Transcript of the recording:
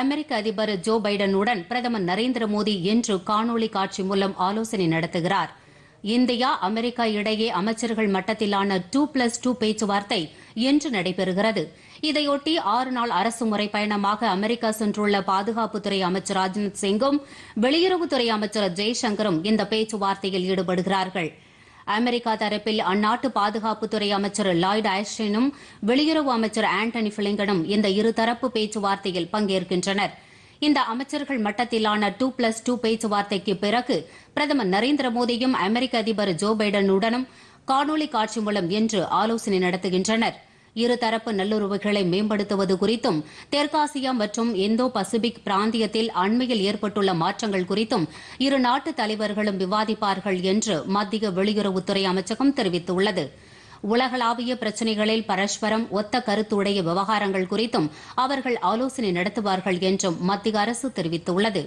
அமெரிக்க அதிபர் ஜோ பைடனுடன் பிரதமர் நரேந்திர மோடி இன்று காணொலி காட்சி மூலம் ஆலோசனை நடத்துகிறார் இந்தியா அமெரிக்கா இடையே அமைச்சர்கள் மட்டத்திலான டூ பிளஸ் டூ பேச்சுவார்த்தை இன்று நடைபெறுகிறது இதையொட்டி ஆறு நாள் அரசுமுறை பயணமாக அமெரிக்கா சென்றுள்ள பாதுகாப்புத்துறை அமைச்சர் ராஜ்நாத் சிங்கும் வெளியுறவுத்துறை அமைச்சர் ஜெய்சங்கரும் இந்த பேச்சுவார்த்தையில் ஈடுபடுகிறாா்கள் அமெரிக்கா தரப்பில் அந்நாட்டு பாதுகாப்புத்துறை அமைச்சர் லாய்டு ஆஸ்டினும் வெளியுறவு அமைச்சர் ஆண்டனி பிளிங்கனும் இந்த இருதரப்பு பேச்சுவார்த்தையில் பங்கேற்கின்றனர் இந்த அமைச்சர்கள் மட்டத்திலான டூ பிளஸ் டூ பேச்சுவார்த்தைக்கு பிறகு பிரதமர் நரேந்திர மோடியும் அமெரிக்க அதிபர் ஜோ பைடனுடனும் காணொலி காட்சி மூலம் இன்று ஆலோசனை நடத்துகின்றனா் இருதரப்பு நல்லுறவுகளை மேம்படுத்துவது குறித்தும் தெற்காசியா மற்றும் இந்தோ பசிபிக் பிராந்தியத்தில் அண்மையில் ஏற்பட்டுள்ள மாற்றங்கள் குறித்தும் இரு நாட்டு தலைவர்களும் விவாதிப்பார்கள் என்று மத்திய வெளியுறவுத்துறை அமைச்சகம் தெரிவித்துள்ளது உலகளாவிய பிரச்சினைகளில் பரஸ்பரம் ஒத்த கருத்துடைய விவகாரங்கள் குறித்தும் அவர்கள் ஆலோசனை நடத்துவார்கள் என்றும் மத்திய அரசு தெரிவித்துள்ளது